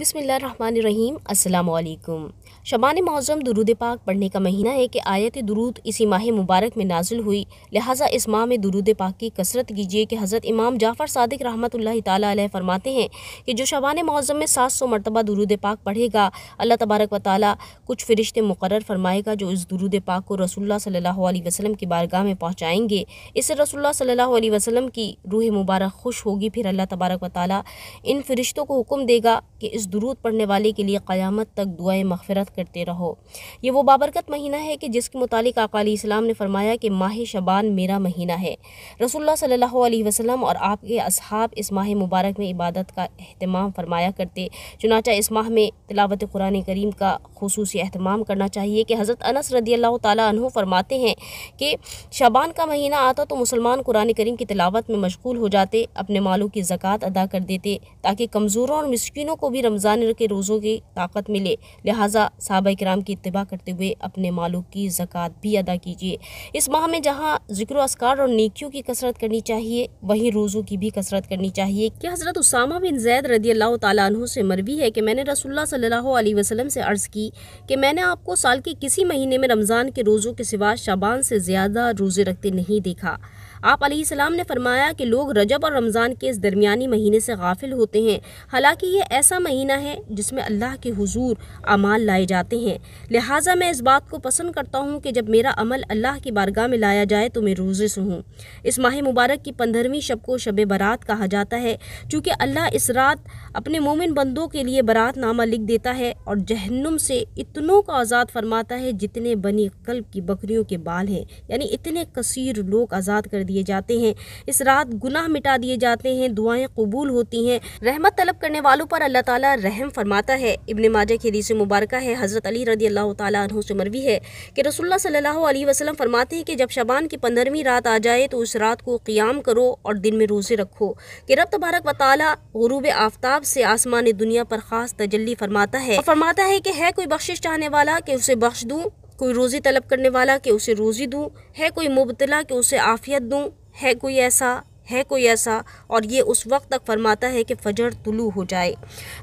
बिसमीम अल्लाम शबान मौज़म दरूद पाक पढ़ने का महीना है कि आयत दरूद इसी माह मुबारक में नाजिल हुई लिहाजा इस माह में दरूद पाक की कसरत कीजिए कि हज़रत इमाम जाफ़र सदक रहमत ताली फरमाते हैं कि जो शबान मौज़म में सात सौ मरतबा दरूद पाक पढ़ेगा अल्लाह तबारक व ताली कुछ फ़रिश्ते मुकर फरमाएगा जो इस दरूद पाक को रसोल्ला सल्ला वसलम की बारगाह में पहुँचाएँगे इससे रसोल्ला सल्ला वसलम की रूह मुबारक खुश होगी फिर अल्लाह तबारक व ताली इन फ़रिश्तों को हुक्म देगा कि इस दुरूद पढ़ने वाले के लिए क़यामत तक दुआएं मगफरत करते रहो ये वो बाबरकत महीना है कि जिसके मुतालिक अकाली इस्लाम ने फरमाया कि माह शबान मेरा महीना है रसोल्ला सल्ला वसम और आपके असहाब इस माह मुबारक में इबादत का अहतमाम फरमाया करते चुनाचा इस माह में तिलावत कुरान करीम का खसूस अहतमाम करना चाहिए कि हज़रत अनस रदी अल्लाह तु फरमाते हैं कि शबान का महीना आता तो मुसलमान कुरान करीम की तलावत में मशगूल हो जाते अपने मालों की ज़क़़त अदा कर देते ताकि कमज़ोरों और मिसकिनों को भी रमज़ान के रोज़ों की ताकत मिले लिहाजा सहाबा कराम की इतबा करते हुए अपने मालों की ज़क़़त भी अदा कीजिए इस माह में जहाँ जिक्र असकार और नेकियों की कसरत करनी चाहिए वहीं रोज़ों की भी कसरत करनी चाहिए कि हज़रत उसामा बिन जैद रदी अल्लाह तु से मरवी है कि मैंने रसोल्ला सल्ला वसलम से अर्ज़ की कि मैंने आपको साल के किसी महीने में रमज़ान के रोज़ों के सिवा शाबान से ज़्यादा रोज़े रखते नहीं देखा आप सलाम ने फरमाया कि लोग रजब और रमज़ान के इस दरमियानी महीने से गाफिल होते हैं हालांकि ये ऐसा महीना है जिसमें अल्लाह के हुजूर अमाल लाए जाते हैं लिहाजा मैं इस बात को पसंद करता हूँ कि जब मेरा अमल अल्लाह की बारगाह में लाया जाए तो मैं रोज़े से हूँ इस माह मुबारक की पंद्रहवीं शब को शब बारात कहा जाता है चूँकि अल्लाह इस रात अपने मोमिन बंदों के लिए बारात नामा लिख देता है और जहनुम से इतनों को आज़ाद फरमाता है जितने बनी कल्ब की बकरियों के बाल हैं यानी इतने कसर लोग आज़ाद कर दिए दिए जाते हैं इस रात गुनाह मिटा दिए जाते हैं दुआएं कबूल होती हैं रहमत तलब करने वालों पर अल्लाह ताला रहम फरमाता है इब्ने माजा की हदीस मुबारक है हज़रत अली रदी अल्लाह तु से मरवी है कि रसोल्ला सल्लल्लाहु अलैहि वसल्लम फरमाते हैं कि जब शबान की पंद्रहवीं रात आ जाए तो उस रात को क़्याम करो और दिन में रोज़े रखो कि रब तबारक व ताली गरूब आफ्ताब से आसमान दुनिया पर ख़ास तजली फरमाता है फरमाता है कि है कोई बख्शिश चाहने वाला कि उसे बख्श दूँ कोई रोज़ी तलब करने वाला कि उसे रोज़ी दूँ है कोई मुबतला कि उसे आफ़ियत दूँ है कोई ऐसा है कोई ऐसा और ये उस वक्त तक फरमाता है कि फ़जर तुलू हो जाए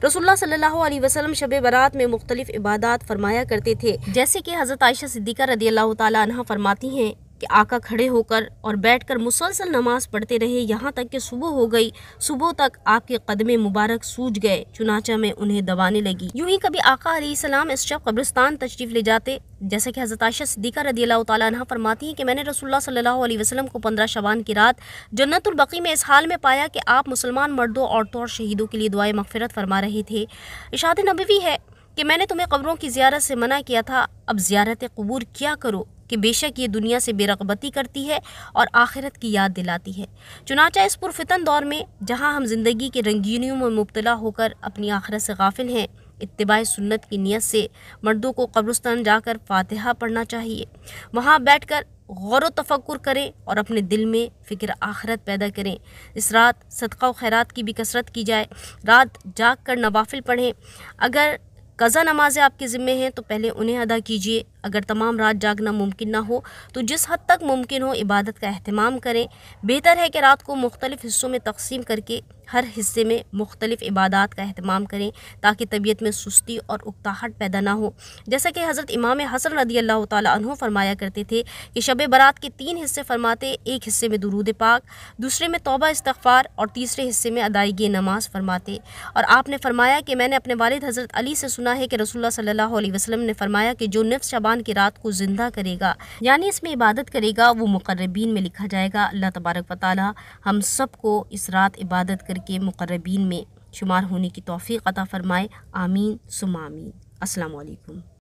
रसोल्ला सल्लल्लाहु अलैहि वसल्लम शब बरात में मुख्तलिफ़ इबादत फरमाया करते थे जैसे कि हज़रत आयशा सिद्दीक़ा रदी अल्लाह ताली फरमाती हैं कि आका खड़े होकर और बैठकर मुसलसल नमाज पढ़ते रहे यहाँ तक कि सुबह हो गई सुबह तक आपके कदम मुबारक सूझ गए चुनाचा में उन्हें दबाने लगी यूं ही कभी आका सलाम इस शब कब्रिस्तान तशरीफ ले जाते जैसे कि हज़रत आशा सिद्दीका रदी अल्लाह तह फरमाती हैं कि मैंने रसूलुल्लाह सल्लल्लाहु अलैहि वसल्लम को पंद्रह शबान की रात जन्नतुलबकी में इस हाल में पाया कि आप मुसलमान मर्दों औरतों और शहीदों के लिए दुआ मगफरत फरमा रहे थे इशाद नबवी है कि मैंने तुम्हें कब्रों की ज़्यारत से मना किया था अब ज़्यारत कबूर क्या करो कि बेशक ये दुनिया से बेरगबती करती है और आखिरत की याद दिलाती है चुनाचा इस पुरफितन दौर में जहाँ हम ज़िंदगी की रंगीनियों में मुबतला होकर अपनी आखिरत से गाफिल हैं इतबा सुन्नत की नीयत से मर्दों को कब्रस्तान जाकर फातहा पढ़ना चाहिए वहाँ बैठ कर गौर तफक्र करें और अपने दिल में फ़िक्र आखरत पैदा करें इस रात सदका खैरत की भी कसरत की जाए रात जाग कर नवाफिल पढ़ें अगर कज़ा नमाज़ें आपके ज़िम्मे हैं तो पहले उन्हें अदा कीजिए अगर तमाम रात जागना मुमकिन ना हो तो जिस हद तक मुमकिन हो इबादत का अहतमाम करें बेहतर है कि रात को मुख्तलिफ़ हिस्सों में तकसीम करके हर हिस्से में मुख्तलिफ़ इबादत का अहतमाम करें ताकि तबीयत में सुस्ती और उकताहट पैदा ना हो जैसा कि हज़रत इमाम हसन रदी अल्लाह तु फरमाया करते थे कि शब बारात के तीन हिस्से फरमाते एक हिस्से में दरूद पाक दूसरे में तोबा इस्तफ़ार और तीसरे हिस्से में अदायगी नमाज फरमाते और आपने फरमाया कि मैंने अपने वालद हज़रत अली से सुना है कि रसोल्ला सल्ला वसलम ने फरमाया कि जो नफ्स शबा शाबान की रात को जिंदा करेगा यानी इसमें इबादत करेगा वो मुकर्रबीन में लिखा जाएगा अल्लाह तबारक वाली हम सबको इस रात इबादत करके मुकर्रबीन में शुमार होने की तोफ़ी अता फ़रमाए आमीन सुमामीन असलकुम